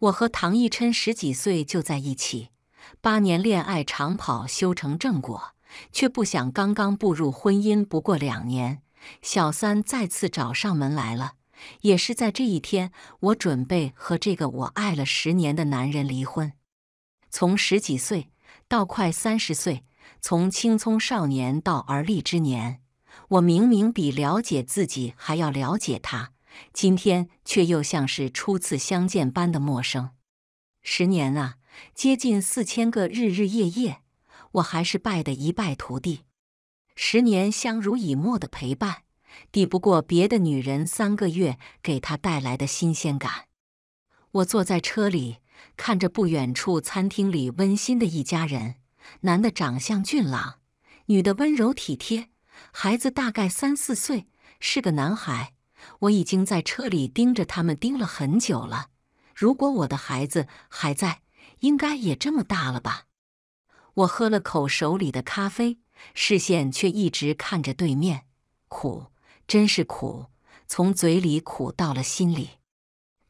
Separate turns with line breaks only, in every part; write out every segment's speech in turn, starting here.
我和唐奕琛十几岁就在一起，八年恋爱长跑修成正果，却不想刚刚步入婚姻不过两年，小三再次找上门来了。也是在这一天，我准备和这个我爱了十年的男人离婚。从十几岁到快三十岁，从青葱少年到而立之年，我明明比了解自己还要了解他。今天却又像是初次相见般的陌生。十年啊，接近四千个日日夜夜，我还是败得一败涂地。十年相濡以沫的陪伴，抵不过别的女人三个月给她带来的新鲜感。我坐在车里，看着不远处餐厅里温馨的一家人：男的长相俊朗，女的温柔体贴，孩子大概三四岁，是个男孩。我已经在车里盯着他们盯了很久了。如果我的孩子还在，应该也这么大了吧？我喝了口手里的咖啡，视线却一直看着对面。苦，真是苦，从嘴里苦到了心里。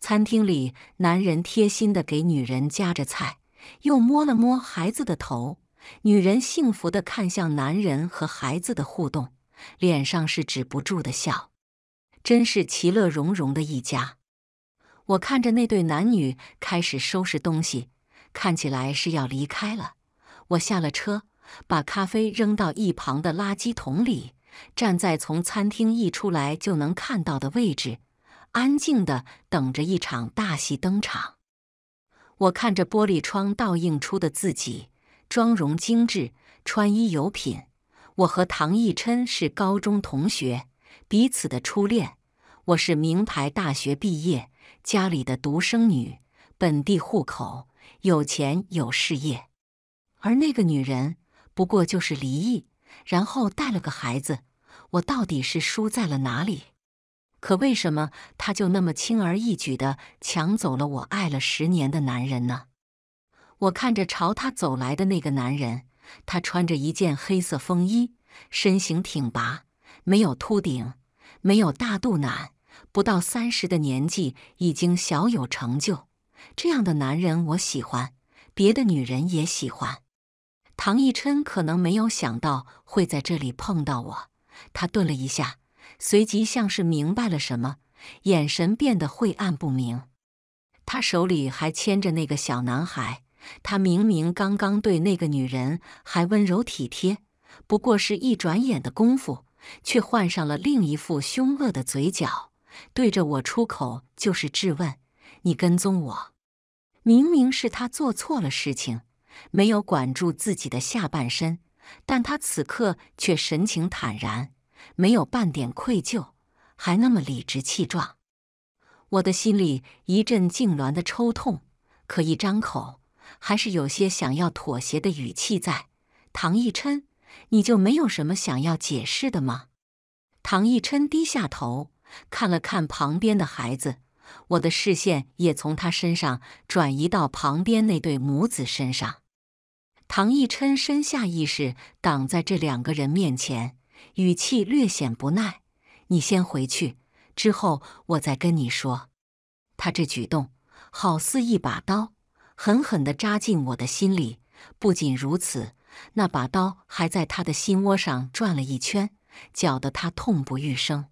餐厅里，男人贴心的给女人夹着菜，又摸了摸孩子的头。女人幸福的看向男人和孩子的互动，脸上是止不住的笑。真是其乐融融的一家。我看着那对男女开始收拾东西，看起来是要离开了。我下了车，把咖啡扔到一旁的垃圾桶里，站在从餐厅一出来就能看到的位置，安静的等着一场大戏登场。我看着玻璃窗倒映出的自己，妆容精致，穿衣有品。我和唐逸琛是高中同学。彼此的初恋，我是名牌大学毕业，家里的独生女，本地户口，有钱有事业。而那个女人不过就是离异，然后带了个孩子。我到底是输在了哪里？可为什么她就那么轻而易举地抢走了我爱了十年的男人呢？我看着朝他走来的那个男人，他穿着一件黑色风衣，身形挺拔。没有秃顶，没有大肚腩，不到三十的年纪已经小有成就，这样的男人我喜欢，别的女人也喜欢。唐逸琛可能没有想到会在这里碰到我，他顿了一下，随即像是明白了什么，眼神变得晦暗不明。他手里还牵着那个小男孩，他明明刚刚对那个女人还温柔体贴，不过是一转眼的功夫。却换上了另一副凶恶的嘴角，对着我出口就是质问：“你跟踪我？”明明是他做错了事情，没有管住自己的下半身，但他此刻却神情坦然，没有半点愧疚，还那么理直气壮。我的心里一阵痉挛的抽痛，可一张口，还是有些想要妥协的语气在。唐奕琛。你就没有什么想要解释的吗？唐逸琛低下头，看了看旁边的孩子，我的视线也从他身上转移到旁边那对母子身上。唐逸琛下意识挡在这两个人面前，语气略显不耐：“你先回去，之后我再跟你说。”他这举动好似一把刀，狠狠地扎进我的心里。不仅如此。那把刀还在他的心窝上转了一圈，搅得他痛不欲生。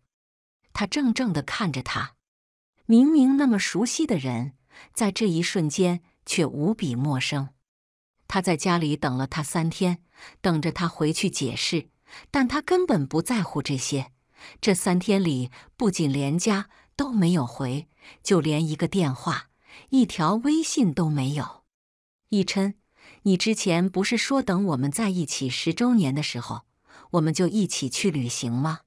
他怔怔地看着他，明明那么熟悉的人，在这一瞬间却无比陌生。他在家里等了他三天，等着他回去解释，但他根本不在乎这些。这三天里，不仅连家都没有回，就连一个电话、一条微信都没有。逸琛。你之前不是说等我们在一起十周年的时候，我们就一起去旅行吗？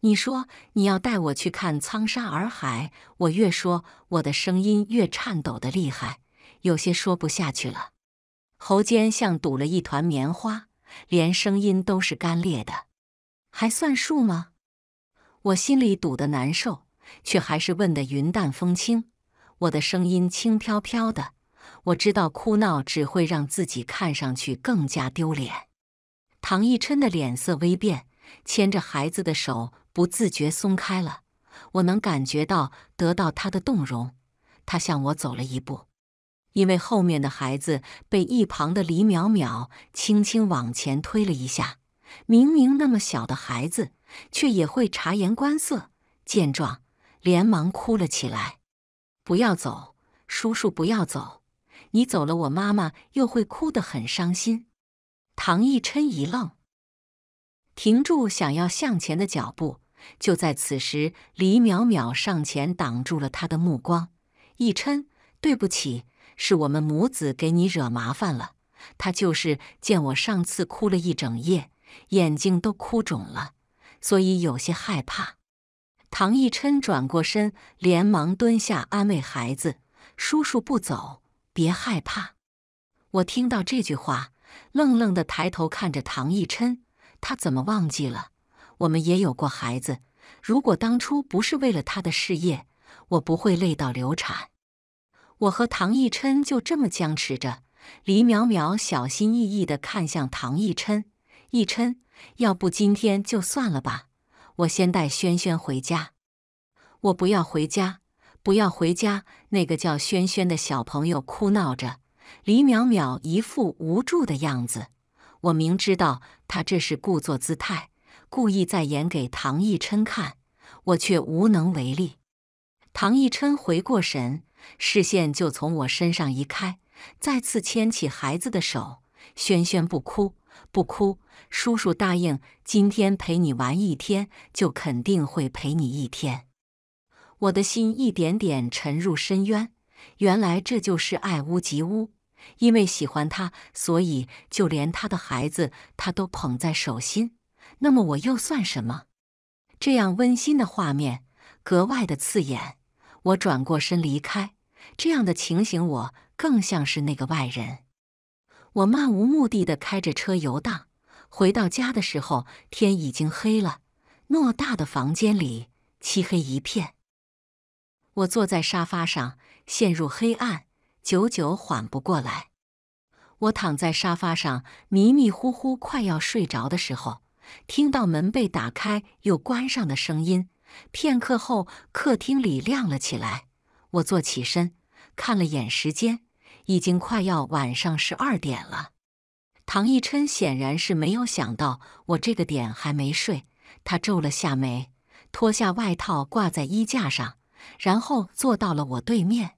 你说你要带我去看苍山洱海。我越说，我的声音越颤抖的厉害，有些说不下去了，喉间像堵了一团棉花，连声音都是干裂的。还算数吗？我心里堵得难受，却还是问得云淡风轻，我的声音轻飘飘的。我知道哭闹只会让自己看上去更加丢脸。唐奕琛的脸色微变，牵着孩子的手不自觉松开了。我能感觉到得到他的动容，他向我走了一步。因为后面的孩子被一旁的李淼淼轻轻往前推了一下，明明那么小的孩子，却也会察言观色，见状连忙哭了起来：“不要走，叔叔，不要走！”你走了，我妈妈又会哭得很伤心。唐一琛一愣，停住想要向前的脚步。就在此时，李淼淼上前挡住了他的目光。一琛，对不起，是我们母子给你惹麻烦了。他就是见我上次哭了一整夜，眼睛都哭肿了，所以有些害怕。唐一琛转过身，连忙蹲下安慰孩子：“叔叔不走。”别害怕！我听到这句话，愣愣的抬头看着唐逸琛，他怎么忘记了？我们也有过孩子。如果当初不是为了他的事业，我不会累到流产。我和唐逸琛就这么僵持着。李淼淼小心翼翼的看向唐逸琛：“逸琛，要不今天就算了吧，我先带轩轩回家。”我不要回家，不要回家。那个叫轩轩的小朋友哭闹着，李淼淼一副无助的样子。我明知道他这是故作姿态，故意在演给唐奕琛看，我却无能为力。唐奕琛回过神，视线就从我身上移开，再次牵起孩子的手。轩轩不哭，不哭，叔叔答应今天陪你玩一天，就肯定会陪你一天。我的心一点点沉入深渊。原来这就是爱屋及乌，因为喜欢他，所以就连他的孩子他都捧在手心。那么我又算什么？这样温馨的画面格外的刺眼。我转过身离开，这样的情形我更像是那个外人。我漫无目的的开着车游荡，回到家的时候天已经黑了。偌大的房间里漆黑一片。我坐在沙发上，陷入黑暗，久久缓不过来。我躺在沙发上，迷迷糊糊快要睡着的时候，听到门被打开又关上的声音。片刻后，客厅里亮了起来。我坐起身，看了眼时间，已经快要晚上十二点了。唐奕琛显然是没有想到我这个点还没睡，他皱了下眉，脱下外套挂在衣架上。然后坐到了我对面，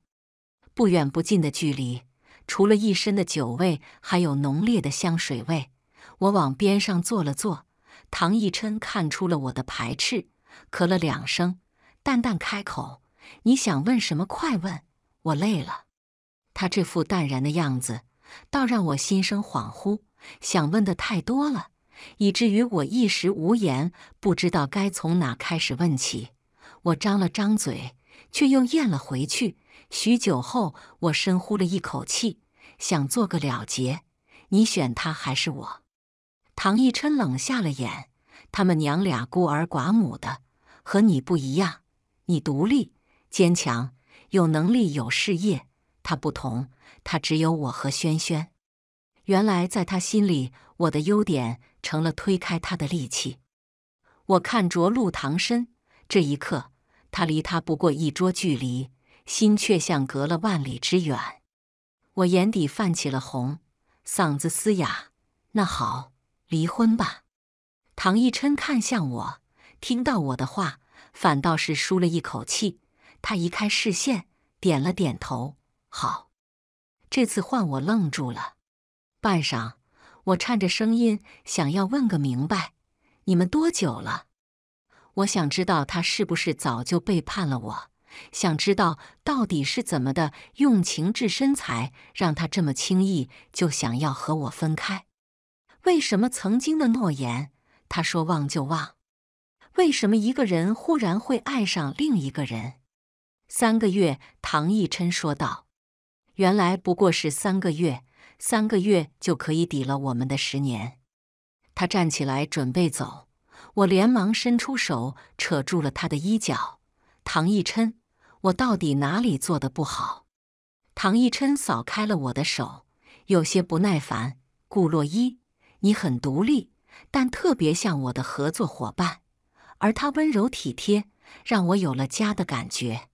不远不近的距离，除了一身的酒味，还有浓烈的香水味。我往边上坐了坐，唐逸琛看出了我的排斥，咳了两声，淡淡开口：“你想问什么？快问，我累了。”他这副淡然的样子，倒让我心生恍惚，想问的太多了，以至于我一时无言，不知道该从哪开始问起。我张了张嘴，却又咽了回去。许久后，我深呼了一口气，想做个了结。你选他还是我？唐逸琛冷下了眼。他们娘俩孤儿寡母的，和你不一样。你独立、坚强，有能力，有事业。他不同，他只有我和萱萱。原来，在他心里，我的优点成了推开他的利器。我看着陆唐深，这一刻。他离他不过一桌距离，心却像隔了万里之远。我眼底泛起了红，嗓子嘶哑。那好，离婚吧。唐逸琛看向我，听到我的话，反倒是舒了一口气。他移开视线，点了点头。好。这次换我愣住了。半晌，我颤着声音想要问个明白：你们多久了？我想知道他是不是早就背叛了我？想知道到底是怎么的用情至深才让他这么轻易就想要和我分开？为什么曾经的诺言他说忘就忘？为什么一个人忽然会爱上另一个人？三个月，唐逸琛说道：“原来不过是三个月，三个月就可以抵了我们的十年。”他站起来准备走。我连忙伸出手，扯住了他的衣角。唐奕琛，我到底哪里做的不好？唐奕琛扫开了我的手，有些不耐烦。顾洛伊，你很独立，但特别像我的合作伙伴。而他温柔体贴，让我有了家的感觉。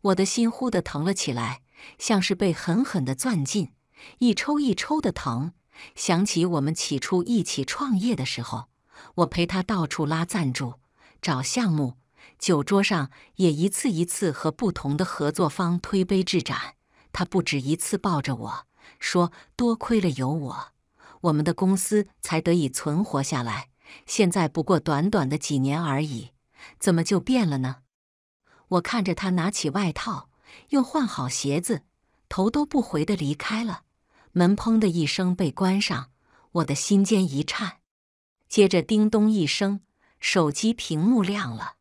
我的心忽地疼了起来，像是被狠狠地攥进，一抽一抽的疼。想起我们起初一起创业的时候。我陪他到处拉赞助、找项目，酒桌上也一次一次和不同的合作方推杯置盏。他不止一次抱着我说：“多亏了有我，我们的公司才得以存活下来。”现在不过短短的几年而已，怎么就变了呢？我看着他拿起外套，又换好鞋子，头都不回的离开了，门砰的一声被关上，我的心尖一颤。接着，叮咚一声，手机屏幕亮了，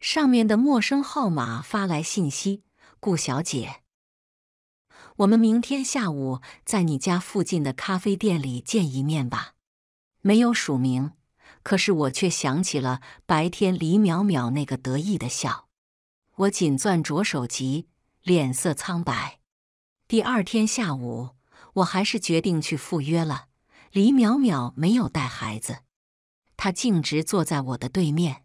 上面的陌生号码发来信息：“顾小姐，我们明天下午在你家附近的咖啡店里见一面吧。”没有署名，可是我却想起了白天李淼淼那个得意的笑。我紧攥着手机，脸色苍白。第二天下午，我还是决定去赴约了。李淼淼没有带孩子。他径直坐在我的对面，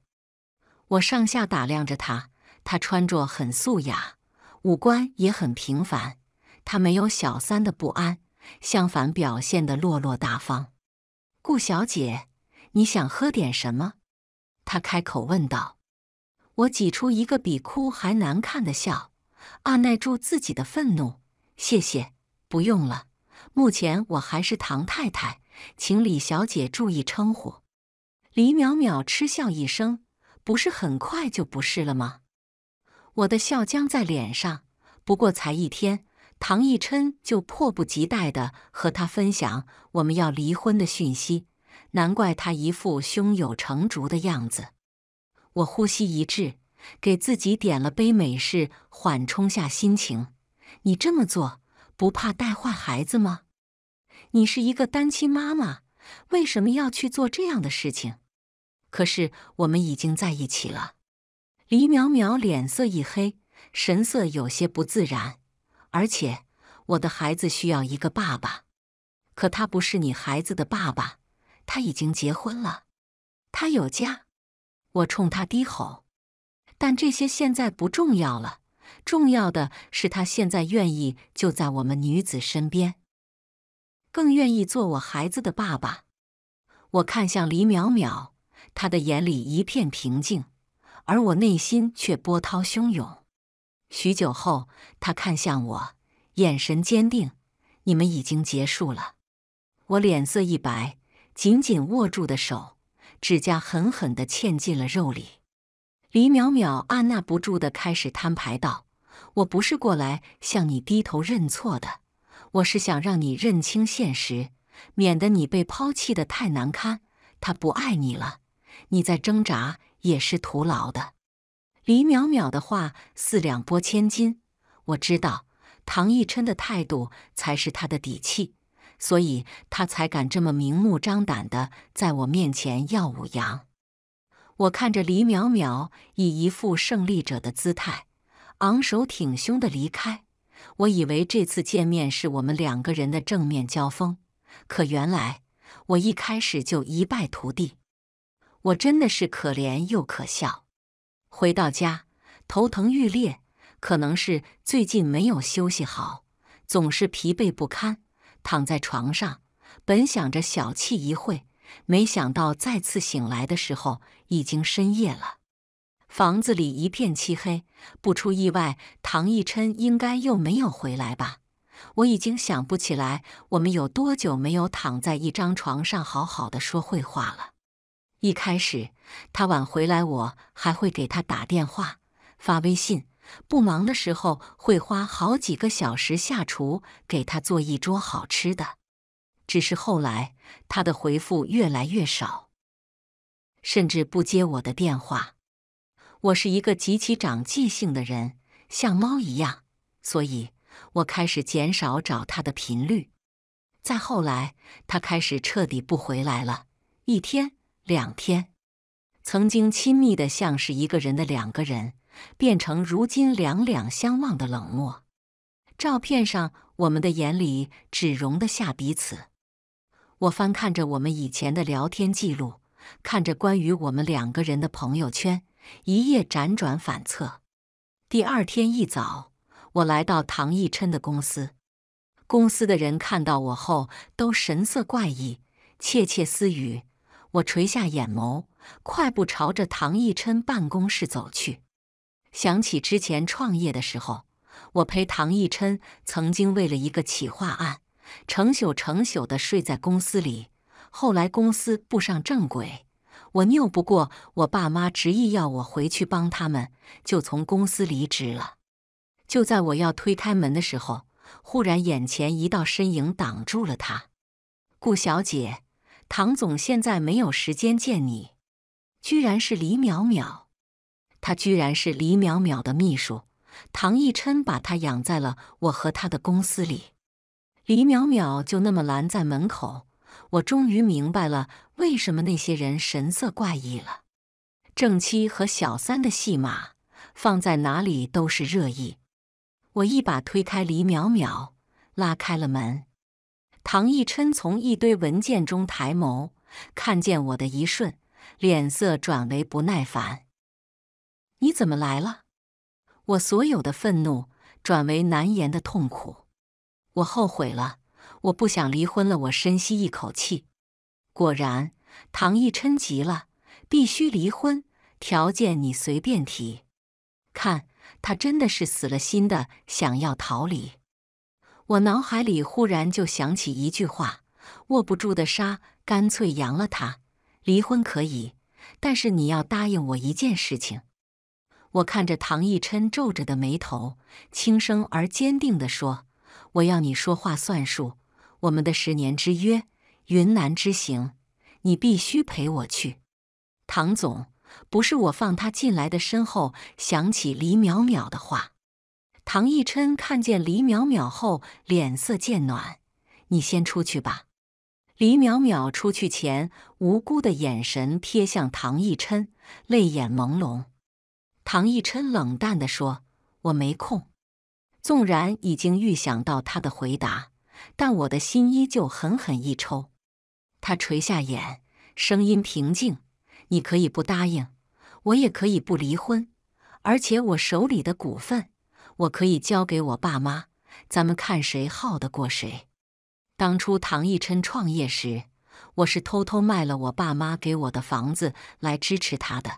我上下打量着他。他穿着很素雅，五官也很平凡。他没有小三的不安，相反表现得落落大方。顾小姐，你想喝点什么？他开口问道。我挤出一个比哭还难看的笑，按耐住自己的愤怒。谢谢，不用了。目前我还是唐太太，请李小姐注意称呼。李淼淼嗤笑一声：“不是很快就不是了吗？”我的笑僵在脸上。不过才一天，唐逸琛就迫不及待的和他分享我们要离婚的讯息，难怪他一副胸有成竹的样子。我呼吸一滞，给自己点了杯美式，缓冲下心情。你这么做不怕带坏孩子吗？你是一个单亲妈妈，为什么要去做这样的事情？可是我们已经在一起了，李淼淼脸色一黑，神色有些不自然。而且我的孩子需要一个爸爸，可他不是你孩子的爸爸，他已经结婚了，他有家。我冲他低吼。但这些现在不重要了，重要的是他现在愿意就在我们女子身边，更愿意做我孩子的爸爸。我看向李淼淼。他的眼里一片平静，而我内心却波涛汹涌。许久后，他看向我，眼神坚定：“你们已经结束了。”我脸色一白，紧紧握住的手指甲狠狠地嵌进了肉里。李淼淼按捺不住地开始摊牌道：“我不是过来向你低头认错的，我是想让你认清现实，免得你被抛弃的太难堪。他不爱你了。”你在挣扎也是徒劳的。李淼淼的话四两拨千斤，我知道唐逸琛的态度才是他的底气，所以他才敢这么明目张胆的在我面前耀武扬。我看着李淼淼以一副胜利者的姿态，昂首挺胸的离开。我以为这次见面是我们两个人的正面交锋，可原来我一开始就一败涂地。我真的是可怜又可笑。回到家，头疼欲裂，可能是最近没有休息好，总是疲惫不堪。躺在床上，本想着小憩一会，没想到再次醒来的时候已经深夜了。房子里一片漆黑，不出意外，唐逸琛应该又没有回来吧？我已经想不起来我们有多久没有躺在一张床上好好的说会话了。一开始，他晚回来，我还会给他打电话、发微信。不忙的时候，会花好几个小时下厨，给他做一桌好吃的。只是后来，他的回复越来越少，甚至不接我的电话。我是一个极其长记性的人，像猫一样，所以我开始减少找他的频率。再后来，他开始彻底不回来了，一天。两天，曾经亲密的像是一个人的两个人，变成如今两两相望的冷漠。照片上，我们的眼里只容得下彼此。我翻看着我们以前的聊天记录，看着关于我们两个人的朋友圈，一夜辗转反侧。第二天一早，我来到唐艺琛的公司，公司的人看到我后都神色怪异，窃窃私语。我垂下眼眸，快步朝着唐逸琛办公室走去。想起之前创业的时候，我陪唐逸琛曾经为了一个企划案，成宿成宿的睡在公司里。后来公司步上正轨，我拗不过我爸妈，执意要我回去帮他们，就从公司离职了。就在我要推开门的时候，忽然眼前一道身影挡住了他。顾小姐。唐总现在没有时间见你，居然是李淼淼，他居然是李淼淼的秘书，唐逸琛把他养在了我和他的公司里，李淼淼就那么拦在门口，我终于明白了为什么那些人神色怪异了，正妻和小三的戏码放在哪里都是热议，我一把推开李淼淼，拉开了门。唐奕琛从一堆文件中抬眸，看见我的一瞬，脸色转为不耐烦。“你怎么来了？”我所有的愤怒转为难言的痛苦。我后悔了，我不想离婚了。我深吸一口气。果然，唐奕琛急了：“必须离婚，条件你随便提。”看，他真的是死了心的，想要逃离。我脑海里忽然就想起一句话：“握不住的沙，干脆扬了它。”离婚可以，但是你要答应我一件事情。我看着唐奕琛皱着的眉头，轻声而坚定地说：“我要你说话算数。我们的十年之约，云南之行，你必须陪我去。”唐总，不是我放他进来的。身后想起李淼淼的话。唐奕琛看见李淼淼后，脸色渐暖。你先出去吧。李淼淼出去前，无辜的眼神瞥向唐奕琛，泪眼朦胧。唐奕琛冷淡的说：“我没空。”纵然已经预想到他的回答，但我的心依旧狠狠一抽。他垂下眼，声音平静：“你可以不答应，我也可以不离婚，而且我手里的股份。”我可以交给我爸妈，咱们看谁耗得过谁。当初唐逸琛创业时，我是偷偷卖了我爸妈给我的房子来支持他的。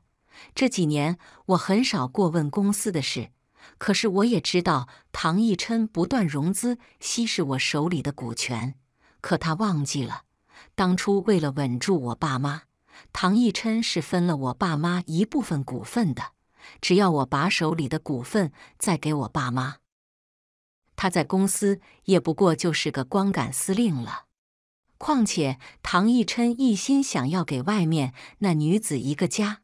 这几年我很少过问公司的事，可是我也知道唐逸琛不断融资稀释我手里的股权。可他忘记了，当初为了稳住我爸妈，唐逸琛是分了我爸妈一部分股份的。只要我把手里的股份再给我爸妈，他在公司也不过就是个光杆司令了。况且唐逸琛一心想要给外面那女子一个家，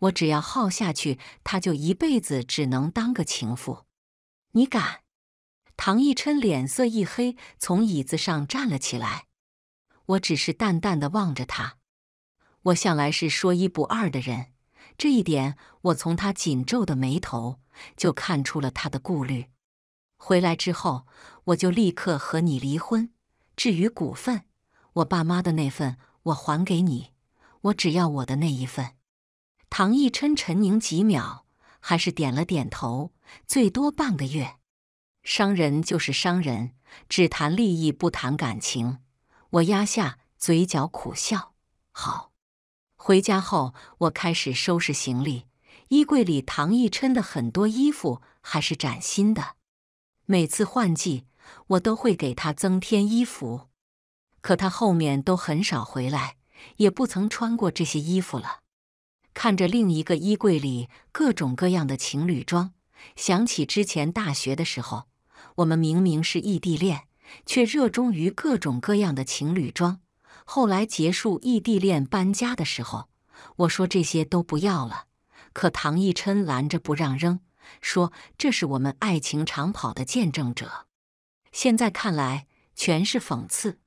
我只要耗下去，他就一辈子只能当个情妇。你敢？唐逸琛脸色一黑，从椅子上站了起来。我只是淡淡的望着他，我向来是说一不二的人。这一点，我从他紧皱的眉头就看出了他的顾虑。回来之后，我就立刻和你离婚。至于股份，我爸妈的那份我还给你，我只要我的那一份。唐逸琛沉凝几秒，还是点了点头。最多半个月。商人就是商人，只谈利益不谈感情。我压下嘴角苦笑，好。回家后，我开始收拾行李。衣柜里唐奕琛的很多衣服还是崭新的。每次换季，我都会给他增添衣服。可他后面都很少回来，也不曾穿过这些衣服了。看着另一个衣柜里各种各样的情侣装，想起之前大学的时候，我们明明是异地恋，却热衷于各种各样的情侣装。后来结束异地恋搬家的时候，我说这些都不要了，可唐奕琛拦着不让扔，说这是我们爱情长跑的见证者。现在看来全是讽刺。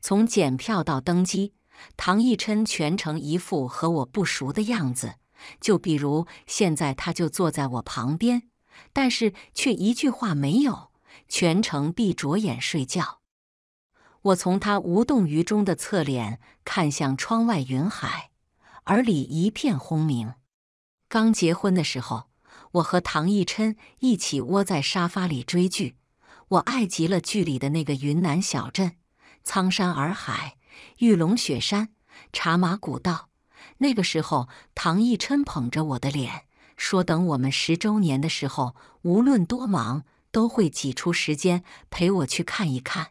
从检票到登机，唐奕琛全程一副和我不熟的样子，就比如现在他就坐在我旁边，但是却一句话没有，全程闭着眼睡觉。我从他无动于衷的侧脸看向窗外云海，耳里一片轰鸣。刚结婚的时候，我和唐艺琛一起窝在沙发里追剧，我爱极了剧里的那个云南小镇——苍山洱海、玉龙雪山、茶马古道。那个时候，唐艺琛捧着我的脸说：“等我们十周年的时候，无论多忙，都会挤出时间陪我去看一看。”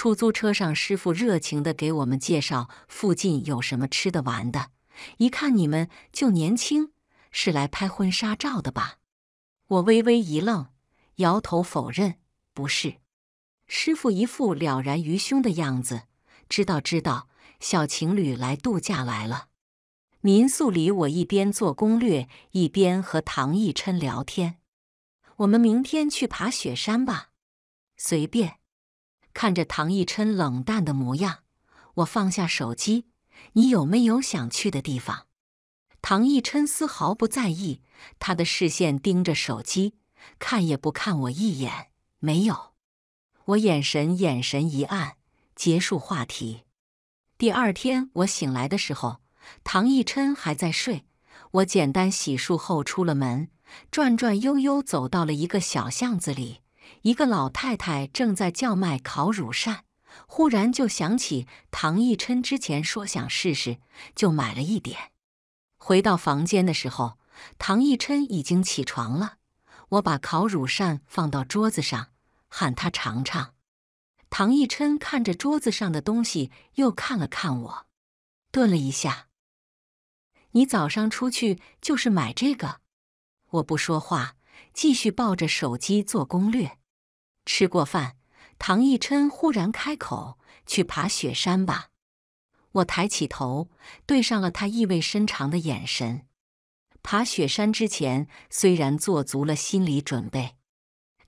出租车上，师傅热情地给我们介绍附近有什么吃的、玩的。一看你们就年轻，是来拍婚纱照的吧？我微微一愣，摇头否认，不是。师傅一副了然于胸的样子，知道，知道，小情侣来度假来了。民宿里，我一边做攻略，一边和唐逸琛聊天。我们明天去爬雪山吧？随便。看着唐奕琛冷淡的模样，我放下手机。你有没有想去的地方？唐奕琛丝毫不在意，他的视线盯着手机，看也不看我一眼。没有。我眼神眼神一暗，结束话题。第二天我醒来的时候，唐奕琛还在睡。我简单洗漱后出了门，转转悠悠走到了一个小巷子里。一个老太太正在叫卖烤乳扇，忽然就想起唐逸琛之前说想试试，就买了一点。回到房间的时候，唐逸琛已经起床了。我把烤乳扇放到桌子上，喊他尝尝。唐奕琛看着桌子上的东西，又看了看我，顿了一下：“你早上出去就是买这个？”我不说话，继续抱着手机做攻略。吃过饭，唐奕琛忽然开口：“去爬雪山吧。”我抬起头，对上了他意味深长的眼神。爬雪山之前，虽然做足了心理准备，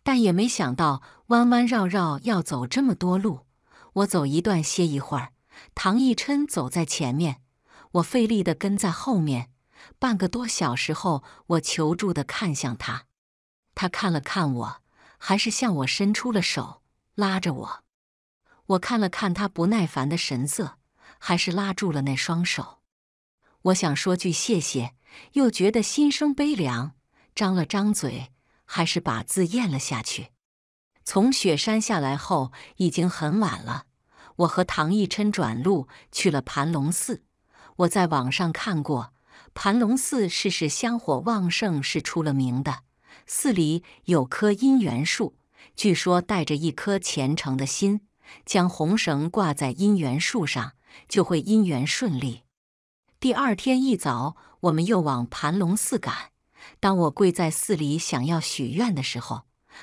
但也没想到弯弯绕绕要走这么多路。我走一段，歇一会儿。唐奕琛走在前面，我费力的跟在后面。半个多小时后，我求助的看向他，他看了看我。还是向我伸出了手，拉着我。我看了看他不耐烦的神色，还是拉住了那双手。我想说句谢谢，又觉得心生悲凉，张了张嘴，还是把字咽了下去。从雪山下来后，已经很晚了。我和唐奕琛转路去了盘龙寺。我在网上看过，盘龙寺是使香火旺盛是出了名的。寺里有棵姻缘树，据说带着一颗虔诚的心，将红绳挂在姻缘树上，就会姻缘顺利。第二天一早，我们又往盘龙寺赶。当我跪在寺里想要许愿的时候，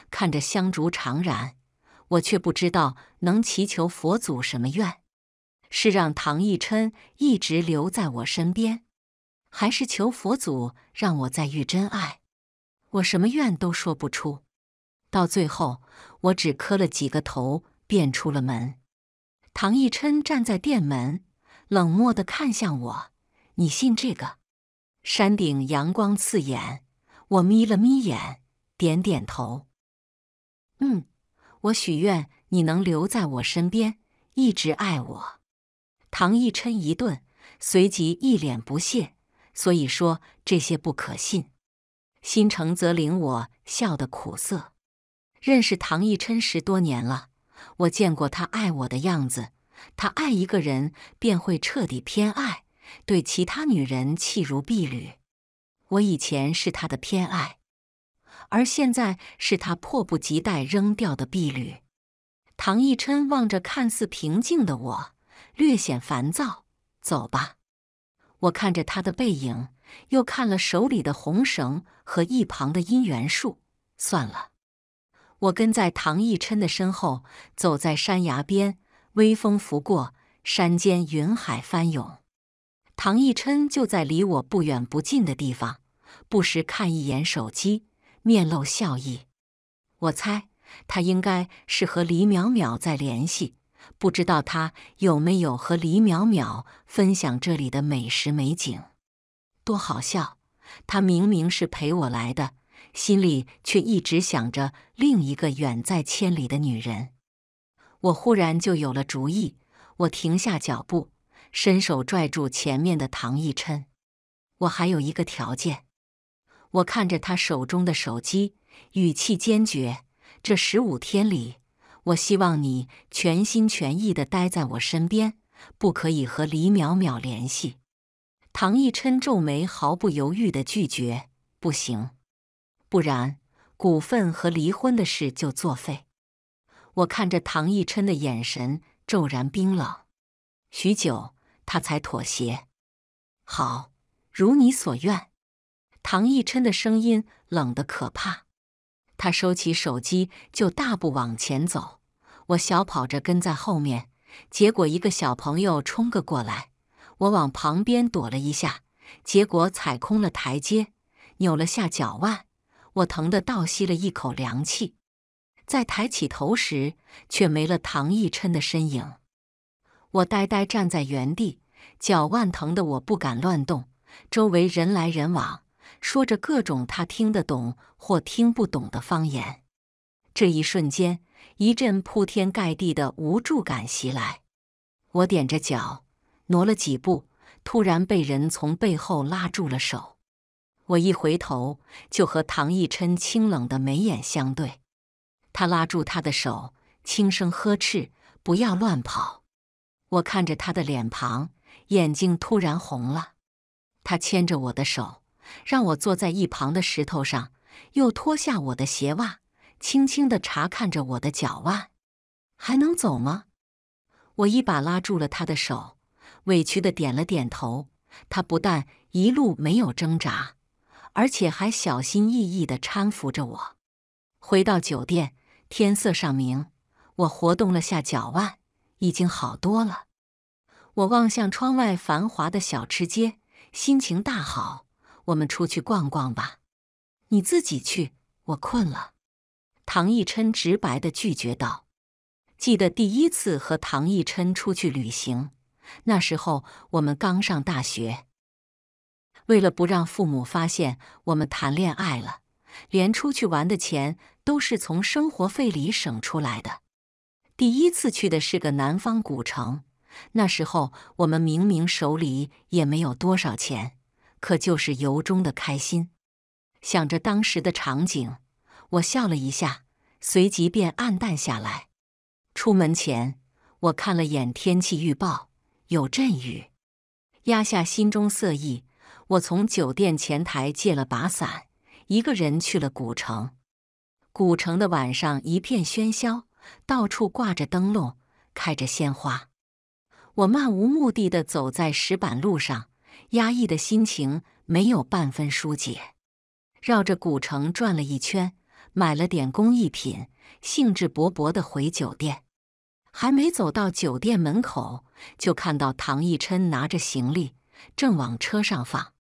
看着香烛长燃，我却不知道能祈求佛祖什么愿：是让唐逸琛一直留在我身边，还是求佛祖让我再遇真爱？我什么愿都说不出，到最后我只磕了几个头便出了门。唐逸琛站在店门，冷漠地看向我：“你信这个？”山顶阳光刺眼，我眯了眯眼，点点头：“嗯，我许愿你能留在我身边，一直爱我。”唐逸琛一顿，随即一脸不屑：“所以说这些不可信。”心诚则领我笑的苦涩。认识唐奕琛十多年了，我见过他爱我的样子。他爱一个人便会彻底偏爱，对其他女人弃如敝履。我以前是他的偏爱，而现在是他迫不及待扔掉的敝履。唐奕琛望着看似平静的我，略显烦躁：“走吧。”我看着他的背影。又看了手里的红绳和一旁的姻缘树，算了。我跟在唐逸琛的身后，走在山崖边，微风拂过，山间云海翻涌。唐逸琛就在离我不远不近的地方，不时看一眼手机，面露笑意。我猜他应该是和李淼淼在联系，不知道他有没有和李淼淼分享这里的美食美景。多好笑！他明明是陪我来的，心里却一直想着另一个远在千里的女人。我忽然就有了主意，我停下脚步，伸手拽住前面的唐逸琛。我还有一个条件，我看着他手中的手机，语气坚决：这十五天里，我希望你全心全意的待在我身边，不可以和李淼淼联系。唐奕琛皱眉，毫不犹豫的拒绝：“不行，不然股份和离婚的事就作废。”我看着唐奕琛的眼神骤然冰冷，许久，他才妥协：“好，如你所愿。”唐奕琛的声音冷的可怕，他收起手机，就大步往前走，我小跑着跟在后面，结果一个小朋友冲个过来。我往旁边躲了一下，结果踩空了台阶，扭了下脚腕。我疼得倒吸了一口凉气。再抬起头时，却没了唐奕琛的身影。我呆呆站在原地，脚腕疼得我不敢乱动。周围人来人往，说着各种他听得懂或听不懂的方言。这一瞬间，一阵铺天盖地的无助感袭来。我踮着脚。挪了几步，突然被人从背后拉住了手。我一回头，就和唐逸琛清冷的眉眼相对。他拉住他的手，轻声呵斥：“不要乱跑。”我看着他的脸庞，眼睛突然红了。他牵着我的手，让我坐在一旁的石头上，又脱下我的鞋袜，轻轻地查看着我的脚腕：“还能走吗？”我一把拉住了他的手。委屈的点了点头，他不但一路没有挣扎，而且还小心翼翼的搀扶着我。回到酒店，天色尚明，我活动了下脚腕，已经好多了。我望向窗外繁华的小吃街，心情大好。我们出去逛逛吧？你自己去，我困了。唐奕琛直白的拒绝道：“记得第一次和唐奕琛出去旅行。”那时候我们刚上大学，为了不让父母发现我们谈恋爱了，连出去玩的钱都是从生活费里省出来的。第一次去的是个南方古城，那时候我们明明手里也没有多少钱，可就是由衷的开心。想着当时的场景，我笑了一下，随即便暗淡下来。出门前，我看了眼天气预报。有阵雨，压下心中色意。我从酒店前台借了把伞，一个人去了古城。古城的晚上一片喧嚣，到处挂着灯笼，开着鲜花。我漫无目的的走在石板路上，压抑的心情没有半分疏解。绕着古城转了一圈，买了点工艺品，兴致勃勃的回酒店。还没走到酒店门口，就看到唐逸琛拿着行李正往车上放。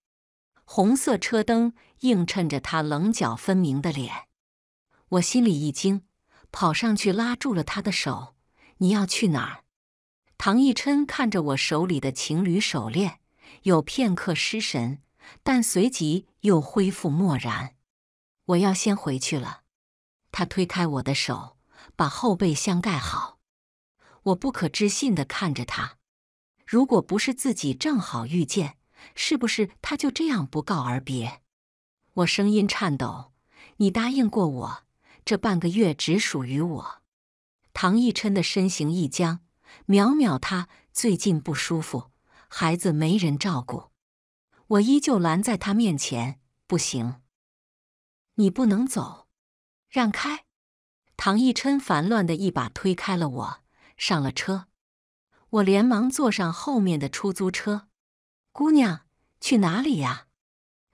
红色车灯映衬着他棱角分明的脸，我心里一惊，跑上去拉住了他的手：“你要去哪儿？”唐奕琛看着我手里的情侣手链，有片刻失神，但随即又恢复漠然。“我要先回去了。”他推开我的手，把后备箱盖好。我不可置信的看着他，如果不是自己正好遇见，是不是他就这样不告而别？我声音颤抖：“你答应过我，这半个月只属于我。”唐逸琛的身形一僵：“淼淼他最近不舒服，孩子没人照顾。”我依旧拦在他面前：“不行，你不能走，让开！”唐逸琛烦乱的一把推开了我。上了车，我连忙坐上后面的出租车。姑娘去哪里呀？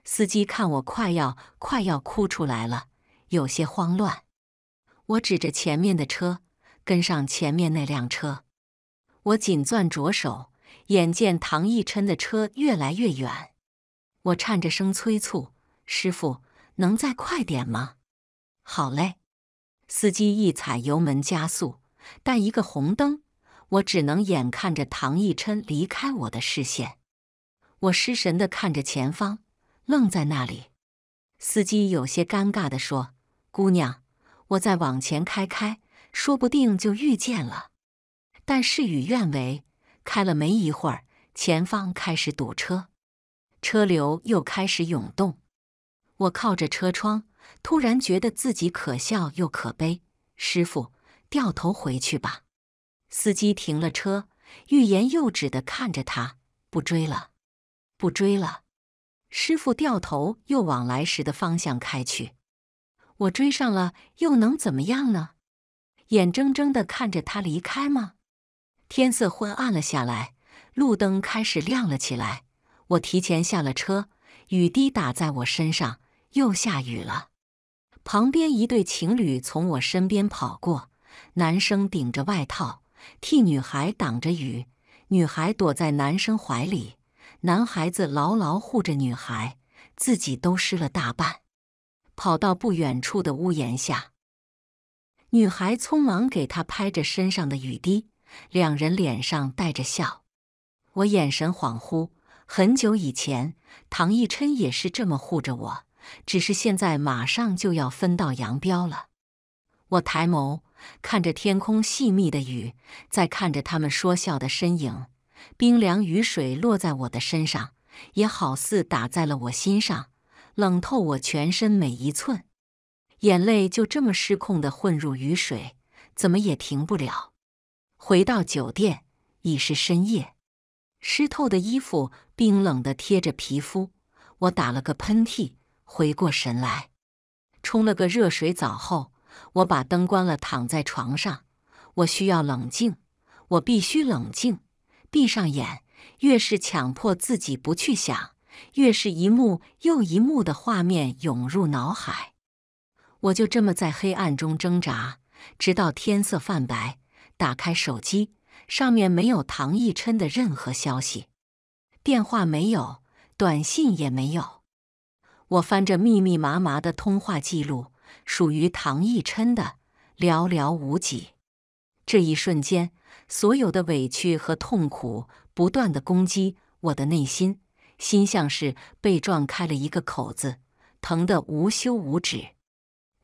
司机看我快要快要哭出来了，有些慌乱。我指着前面的车，跟上前面那辆车。我紧攥着手，眼见唐逸琛的车越来越远，我颤着声催促：“师傅，能再快点吗？”“好嘞。”司机一踩油门加速。但一个红灯，我只能眼看着唐逸琛离开我的视线。我失神地看着前方，愣在那里。司机有些尴尬地说：“姑娘，我再往前开开，说不定就遇见了。”但事与愿违，开了没一会儿，前方开始堵车，车流又开始涌动。我靠着车窗，突然觉得自己可笑又可悲。师傅。掉头回去吧，司机停了车，欲言又止的看着他。不追了，不追了。师傅掉头又往来时的方向开去。我追上了又能怎么样呢？眼睁睁的看着他离开吗？天色昏暗了下来，路灯开始亮了起来。我提前下了车，雨滴打在我身上，又下雨了。旁边一对情侣从我身边跑过。男生顶着外套替女孩挡着雨，女孩躲在男生怀里，男孩子牢牢护着女孩，自己都湿了大半。跑到不远处的屋檐下，女孩匆忙给他拍着身上的雨滴，两人脸上带着笑。我眼神恍惚，很久以前，唐奕琛也是这么护着我，只是现在马上就要分道扬镳了。我抬眸。看着天空细密的雨，再看着他们说笑的身影，冰凉雨水落在我的身上，也好似打在了我心上，冷透我全身每一寸。眼泪就这么失控的混入雨水，怎么也停不了。回到酒店已是深夜，湿透的衣服冰冷的贴着皮肤，我打了个喷嚏，回过神来，冲了个热水澡后。我把灯关了，躺在床上。我需要冷静，我必须冷静。闭上眼，越是强迫自己不去想，越是一幕又一幕的画面涌入脑海。我就这么在黑暗中挣扎，直到天色泛白。打开手机，上面没有唐奕琛的任何消息，电话没有，短信也没有。我翻着密密麻麻的通话记录。属于唐奕琛的寥寥无几。这一瞬间，所有的委屈和痛苦不断的攻击我的内心，心像是被撞开了一个口子，疼得无休无止。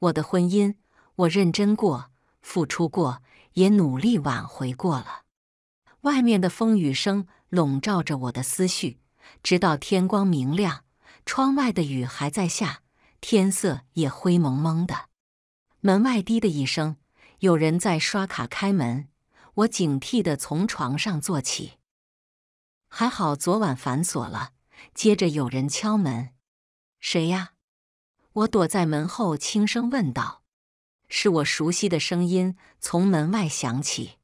我的婚姻，我认真过，付出过，也努力挽回过了。外面的风雨声笼罩着我的思绪，直到天光明亮，窗外的雨还在下。天色也灰蒙蒙的，门外“滴”的一声，有人在刷卡开门。我警惕的从床上坐起，还好昨晚反锁了。接着有人敲门，“谁呀？”我躲在门后轻声问道。是我熟悉的声音从门外响起。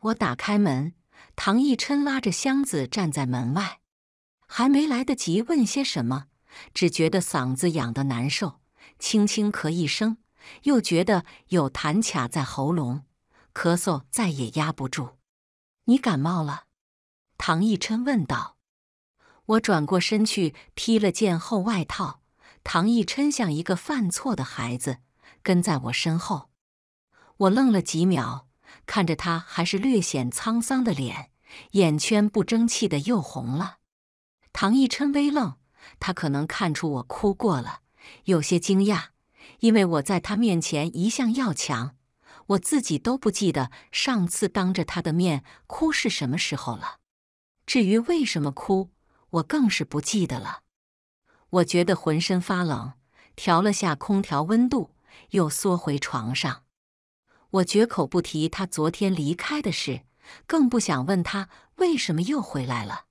我打开门，唐逸琛拉着箱子站在门外，还没来得及问些什么。只觉得嗓子痒的难受，轻轻咳一声，又觉得有痰卡在喉咙，咳嗽再也压不住。你感冒了？唐奕琛问道。我转过身去，披了件厚外套。唐奕琛像一个犯错的孩子，跟在我身后。我愣了几秒，看着他还是略显沧桑的脸，眼圈不争气的又红了。唐奕琛微愣。他可能看出我哭过了，有些惊讶，因为我在他面前一向要强，我自己都不记得上次当着他的面哭是什么时候了。至于为什么哭，我更是不记得了。我觉得浑身发冷，调了下空调温度，又缩回床上。我绝口不提他昨天离开的事，更不想问他为什么又回来了。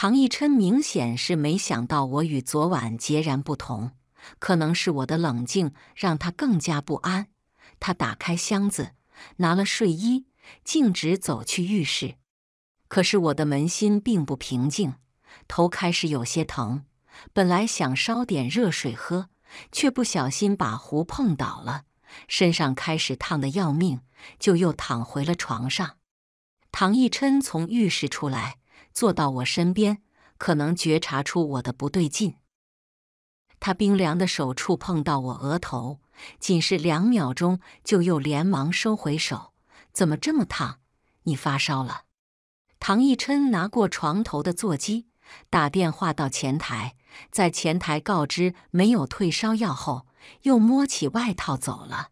唐奕琛明显是没想到我与昨晚截然不同，可能是我的冷静让他更加不安。他打开箱子，拿了睡衣，径直走去浴室。可是我的门心并不平静，头开始有些疼。本来想烧点热水喝，却不小心把壶碰倒了，身上开始烫得要命，就又躺回了床上。唐奕琛从浴室出来。坐到我身边，可能觉察出我的不对劲。他冰凉的手触碰到我额头，仅是两秒钟，就又连忙收回手。怎么这么烫？你发烧了。唐逸琛拿过床头的座机，打电话到前台，在前台告知没有退烧药后，又摸起外套走了。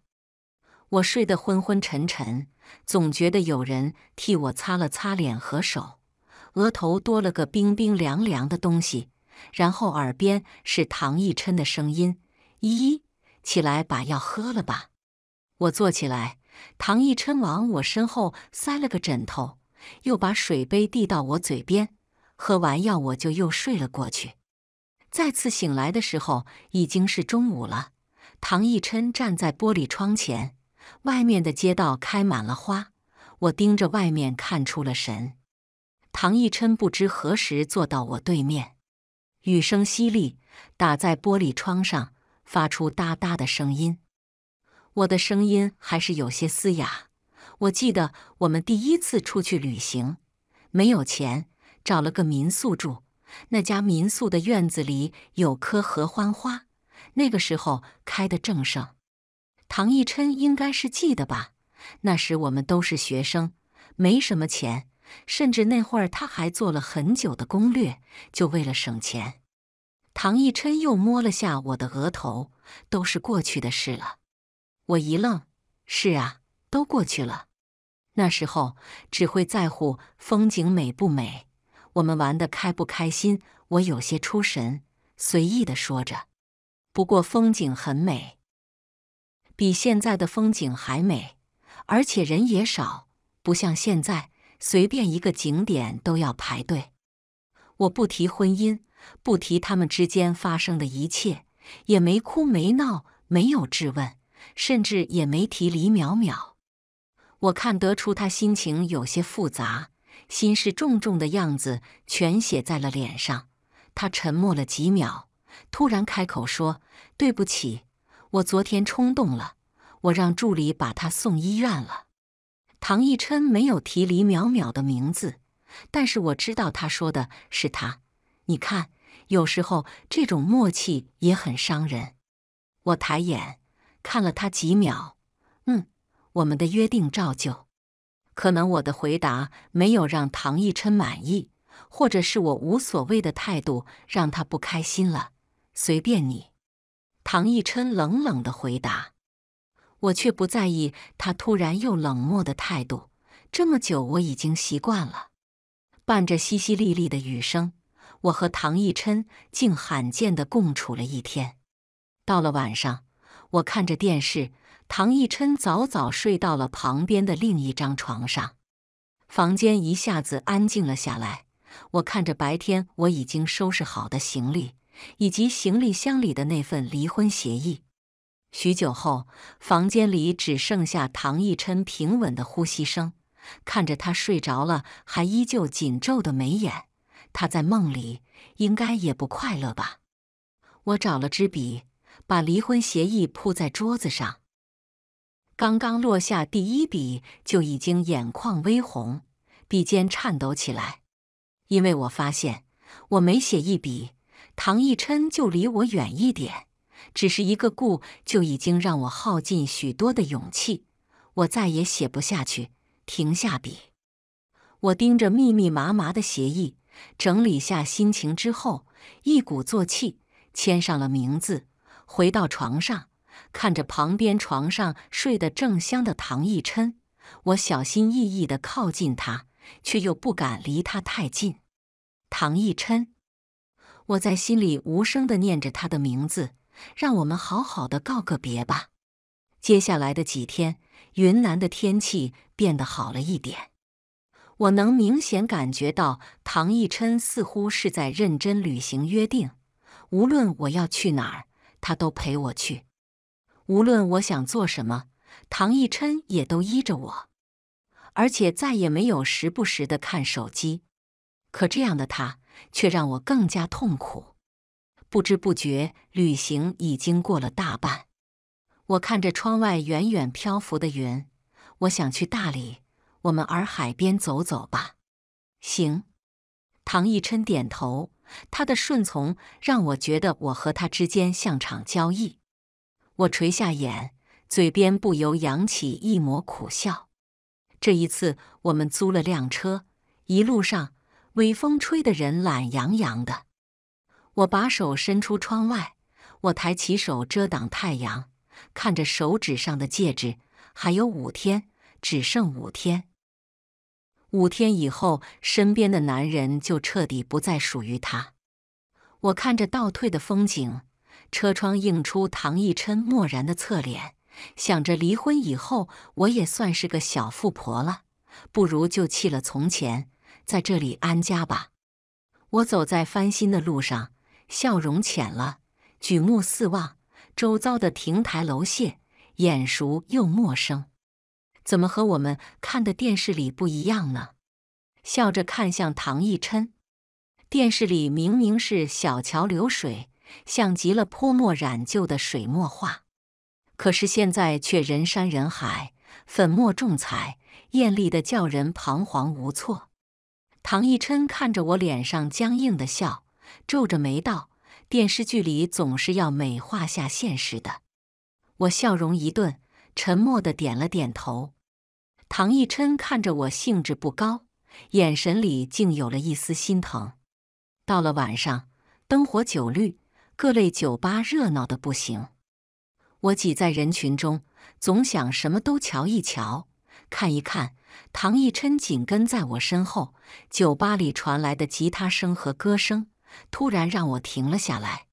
我睡得昏昏沉沉，总觉得有人替我擦了擦脸和手。额头多了个冰冰凉凉的东西，然后耳边是唐逸琛的声音：“依，起来把药喝了吧。”我坐起来，唐逸琛往我身后塞了个枕头，又把水杯递到我嘴边。喝完药，我就又睡了过去。再次醒来的时候已经是中午了。唐逸琛站在玻璃窗前，外面的街道开满了花。我盯着外面看出了神。唐奕琛不知何时坐到我对面，雨声淅沥，打在玻璃窗上，发出哒哒的声音。我的声音还是有些嘶哑。我记得我们第一次出去旅行，没有钱，找了个民宿住。那家民宿的院子里有棵合欢花，那个时候开得正盛。唐奕琛应该是记得吧？那时我们都是学生，没什么钱。甚至那会儿他还做了很久的攻略，就为了省钱。唐奕琛又摸了下我的额头，都是过去的事了。我一愣：“是啊，都过去了。那时候只会在乎风景美不美，我们玩的开不开心。”我有些出神，随意的说着：“不过风景很美，比现在的风景还美，而且人也少，不像现在。”随便一个景点都要排队。我不提婚姻，不提他们之间发生的一切，也没哭没闹，没有质问，甚至也没提李淼淼。我看得出他心情有些复杂，心事重重的样子全写在了脸上。他沉默了几秒，突然开口说：“对不起，我昨天冲动了，我让助理把他送医院了。”唐逸琛没有提李淼淼的名字，但是我知道他说的是他。你看，有时候这种默契也很伤人。我抬眼看了他几秒，嗯，我们的约定照旧。可能我的回答没有让唐奕琛满意，或者是我无所谓的态度让他不开心了。随便你。唐奕琛冷冷的回答。我却不在意他突然又冷漠的态度，这么久我已经习惯了。伴着淅淅沥沥的雨声，我和唐逸琛竟罕见的共处了一天。到了晚上，我看着电视，唐奕琛早早睡到了旁边的另一张床上，房间一下子安静了下来。我看着白天我已经收拾好的行李，以及行李箱里的那份离婚协议。许久后，房间里只剩下唐奕琛平稳的呼吸声。看着他睡着了，还依旧紧皱的眉眼，他在梦里应该也不快乐吧？我找了支笔，把离婚协议铺在桌子上。刚刚落下第一笔，就已经眼眶微红，笔尖颤抖起来，因为我发现，我没写一笔，唐奕琛就离我远一点。只是一个“故”就已经让我耗尽许多的勇气，我再也写不下去，停下笔。我盯着密密麻麻的协议，整理下心情之后，一鼓作气签上了名字，回到床上，看着旁边床上睡得正香的唐奕琛，我小心翼翼地靠近他，却又不敢离他太近。唐奕琛，我在心里无声地念着他的名字。让我们好好的告个别吧。接下来的几天，云南的天气变得好了一点。我能明显感觉到，唐艺琛似乎是在认真履行约定。无论我要去哪儿，他都陪我去；无论我想做什么，唐艺琛也都依着我。而且再也没有时不时的看手机。可这样的他，却让我更加痛苦。不知不觉，旅行已经过了大半。我看着窗外远远漂浮的云，我想去大理，我们洱海边走走吧。行，唐奕琛点头。他的顺从让我觉得我和他之间像场交易。我垂下眼，嘴边不由扬起一抹苦笑。这一次，我们租了辆车，一路上微风吹得人懒洋洋的。我把手伸出窗外，我抬起手遮挡太阳，看着手指上的戒指，还有五天，只剩五天。五天以后，身边的男人就彻底不再属于他。我看着倒退的风景，车窗映出唐奕琛漠然的侧脸，想着离婚以后，我也算是个小富婆了，不如就弃了从前，在这里安家吧。我走在翻新的路上。笑容浅了，举目四望，周遭的亭台楼榭，眼熟又陌生，怎么和我们看的电视里不一样呢？笑着看向唐奕琛，电视里明明是小桥流水，像极了泼墨染旧的水墨画，可是现在却人山人海，粉墨重彩，艳丽的叫人彷徨无措。唐奕琛看着我脸上僵硬的笑。皱着眉道：“电视剧里总是要美化下现实的。”我笑容一顿，沉默的点了点头。唐奕琛看着我，兴致不高，眼神里竟有了一丝心疼。到了晚上，灯火酒绿，各类酒吧热闹的不行。我挤在人群中，总想什么都瞧一瞧，看一看。唐奕琛紧跟在我身后，酒吧里传来的吉他声和歌声。突然让我停了下来，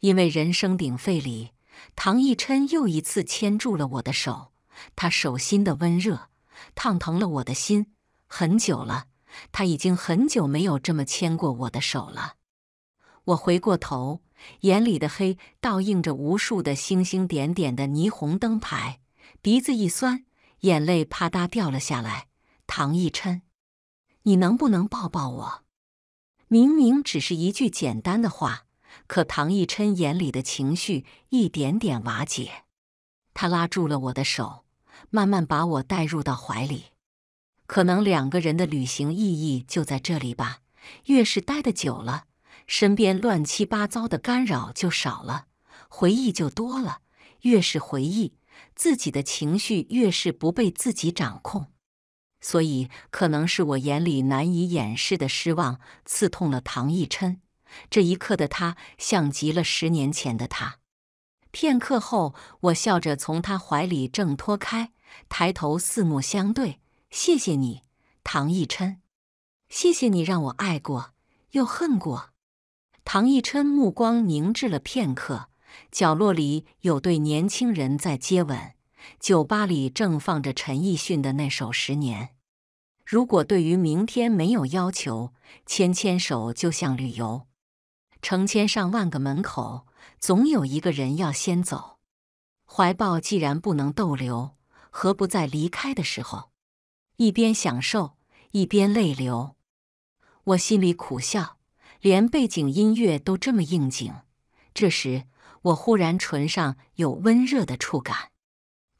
因为人声鼎沸里，唐奕琛又一次牵住了我的手，他手心的温热烫疼了我的心。很久了，他已经很久没有这么牵过我的手了。我回过头，眼里的黑倒映着无数的星星点点的霓虹灯牌，鼻子一酸，眼泪啪嗒掉了下来。唐奕琛，你能不能抱抱我？明明只是一句简单的话，可唐奕琛眼里的情绪一点点瓦解。他拉住了我的手，慢慢把我带入到怀里。可能两个人的旅行意义就在这里吧。越是待得久了，身边乱七八糟的干扰就少了，回忆就多了。越是回忆，自己的情绪越是不被自己掌控。所以，可能是我眼里难以掩饰的失望刺痛了唐逸琛。这一刻的他，像极了十年前的他。片刻后，我笑着从他怀里挣脱开，抬头四目相对：“谢谢你，唐逸琛，谢谢你让我爱过又恨过。”唐逸琛目光凝滞了片刻，角落里有对年轻人在接吻。酒吧里正放着陈奕迅的那首《十年》。如果对于明天没有要求，牵牵手就像旅游。成千上万个门口，总有一个人要先走。怀抱既然不能逗留，何不在离开的时候，一边享受一边泪流？我心里苦笑，连背景音乐都这么应景。这时，我忽然唇上有温热的触感。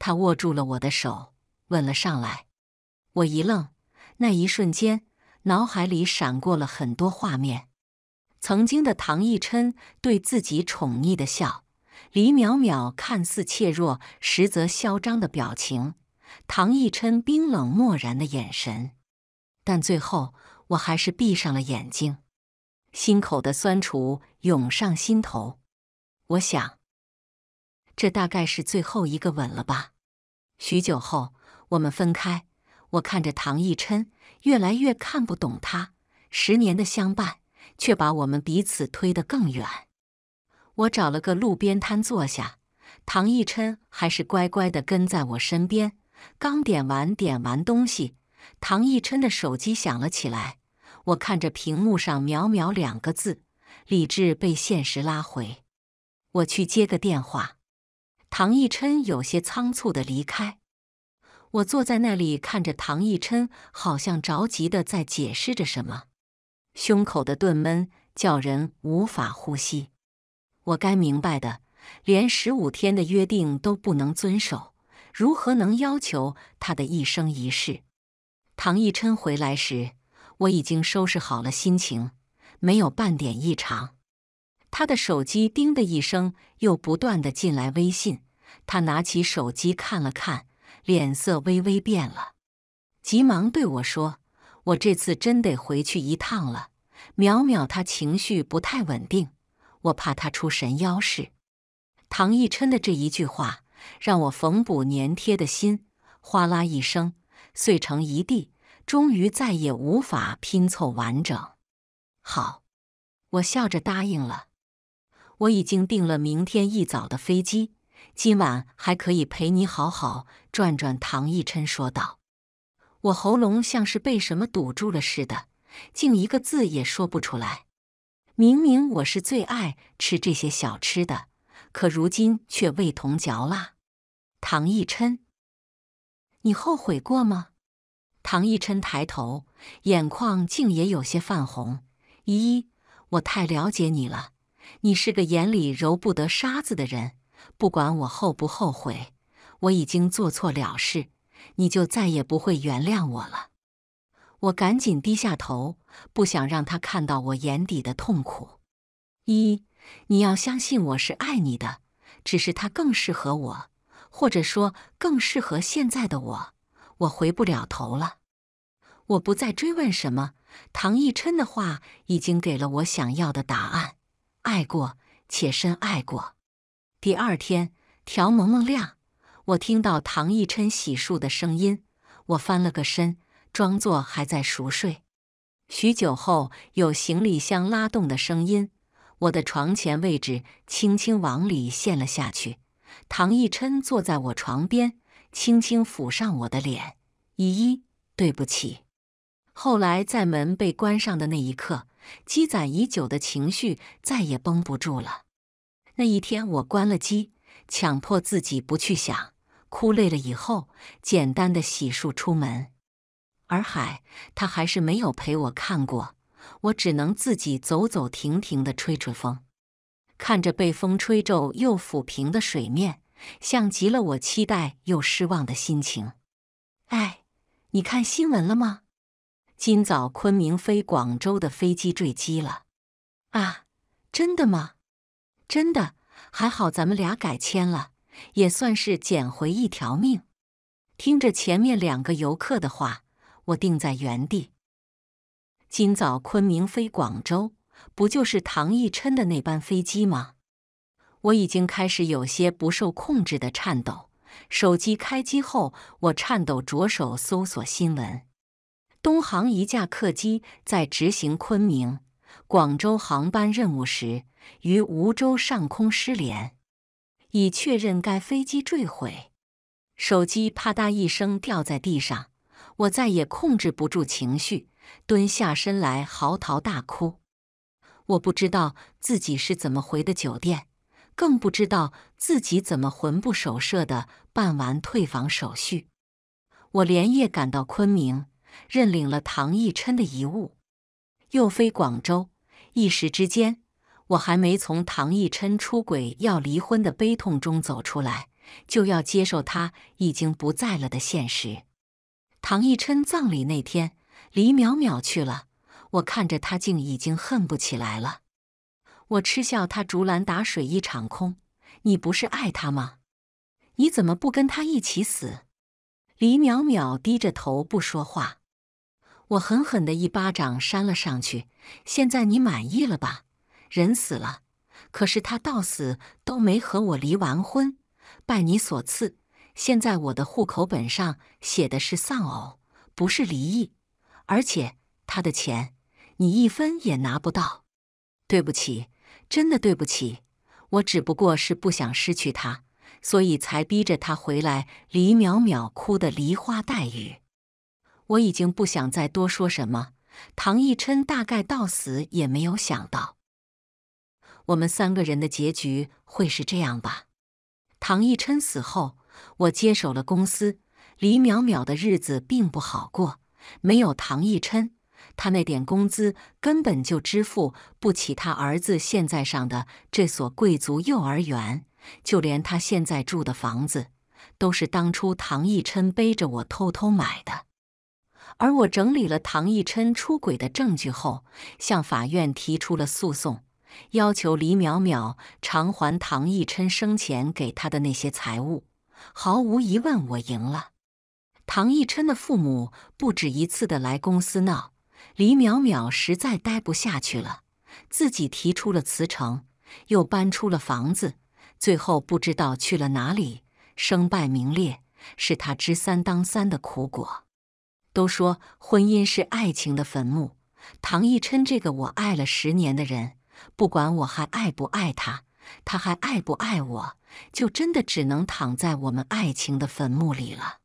他握住了我的手，吻了上来。我一愣，那一瞬间，脑海里闪过了很多画面：曾经的唐艺琛对自己宠溺的笑，李淼淼看似怯弱实则嚣张的表情，唐逸琛冰冷漠然的眼神。但最后，我还是闭上了眼睛，心口的酸楚涌上心头。我想，这大概是最后一个吻了吧。许久后，我们分开。我看着唐奕琛，越来越看不懂他。十年的相伴，却把我们彼此推得更远。我找了个路边摊坐下，唐奕琛还是乖乖地跟在我身边。刚点完点完东西，唐奕琛的手机响了起来。我看着屏幕上“淼淼”两个字，理智被现实拉回。我去接个电话。唐奕琛有些仓促的离开，我坐在那里看着唐奕琛，好像着急的在解释着什么，胸口的顿闷叫人无法呼吸。我该明白的，连十五天的约定都不能遵守，如何能要求他的一生一世？唐奕琛回来时，我已经收拾好了心情，没有半点异常。他的手机“叮”的一声，又不断的进来微信。他拿起手机看了看，脸色微微变了，急忙对我说：“我这次真得回去一趟了。淼淼他情绪不太稳定，我怕他出神妖事。”唐逸琛的这一句话，让我缝补粘贴的心哗啦一声碎成一地，终于再也无法拼凑完整。好，我笑着答应了。我已经订了明天一早的飞机，今晚还可以陪你好好转转。”唐逸琛说道。我喉咙像是被什么堵住了似的，竟一个字也说不出来。明明我是最爱吃这些小吃的，可如今却味同嚼蜡。唐奕琛，你后悔过吗？唐奕琛抬头，眼眶竟也有些泛红。咦，我太了解你了。你是个眼里揉不得沙子的人，不管我后不后悔，我已经做错了事，你就再也不会原谅我了。我赶紧低下头，不想让他看到我眼底的痛苦。一，你要相信我是爱你的，只是他更适合我，或者说更适合现在的我。我回不了头了。我不再追问什么，唐奕琛的话已经给了我想要的答案。爱过且深爱过。第二天，天蒙蒙亮，我听到唐逸琛洗漱的声音，我翻了个身，装作还在熟睡。许久后，有行李箱拉动的声音，我的床前位置轻轻往里陷了下去。唐逸琛坐在我床边，轻轻抚上我的脸：“依依，对不起。”后来，在门被关上的那一刻。积攒已久的情绪再也绷不住了。那一天，我关了机，强迫自己不去想，哭累了以后，简单的洗漱出门。洱海，他还是没有陪我看过，我只能自己走走停停的吹吹风，看着被风吹皱又抚平的水面，像极了我期待又失望的心情。哎，你看新闻了吗？今早昆明飞广州的飞机坠机了啊！真的吗？真的，还好咱们俩改签了，也算是捡回一条命。听着前面两个游客的话，我定在原地。今早昆明飞广州，不就是唐艺琛的那班飞机吗？我已经开始有些不受控制的颤抖。手机开机后，我颤抖着手搜索新闻。东航一架客机在执行昆明广州航班任务时，于梧州上空失联，已确认该飞机坠毁。手机啪嗒一声掉在地上，我再也控制不住情绪，蹲下身来嚎啕大哭。我不知道自己是怎么回的酒店，更不知道自己怎么魂不守舍的办完退房手续。我连夜赶到昆明。认领了唐奕琛的遗物，又飞广州。一时之间，我还没从唐奕琛出轨要离婚的悲痛中走出来，就要接受他已经不在了的现实。唐奕琛葬礼那天，李淼淼去了。我看着他，竟已经恨不起来了。我嗤笑他竹篮打水一场空。你不是爱他吗？你怎么不跟他一起死？李淼淼低着头不说话。我狠狠的一巴掌扇了上去，现在你满意了吧？人死了，可是他到死都没和我离完婚。拜你所赐，现在我的户口本上写的是丧偶，不是离异。而且他的钱，你一分也拿不到。对不起，真的对不起。我只不过是不想失去他，所以才逼着他回来。李淼淼哭得梨花带雨。我已经不想再多说什么。唐奕琛大概到死也没有想到，我们三个人的结局会是这样吧。唐奕琛死后，我接手了公司，李淼淼的日子并不好过。没有唐奕琛，他那点工资根本就支付不起他儿子现在上的这所贵族幼儿园，就连他现在住的房子，都是当初唐奕琛背着我偷偷买的。而我整理了唐艺琛出轨的证据后，向法院提出了诉讼，要求李淼淼偿还唐艺琛生前给他的那些财物。毫无疑问，我赢了。唐艺琛的父母不止一次的来公司闹，李淼淼实在待不下去了，自己提出了辞呈，又搬出了房子，最后不知道去了哪里，身败名裂，是他知三当三的苦果。都说婚姻是爱情的坟墓，唐奕琛这个我爱了十年的人，不管我还爱不爱他，他还爱不爱我，就真的只能躺在我们爱情的坟墓里了。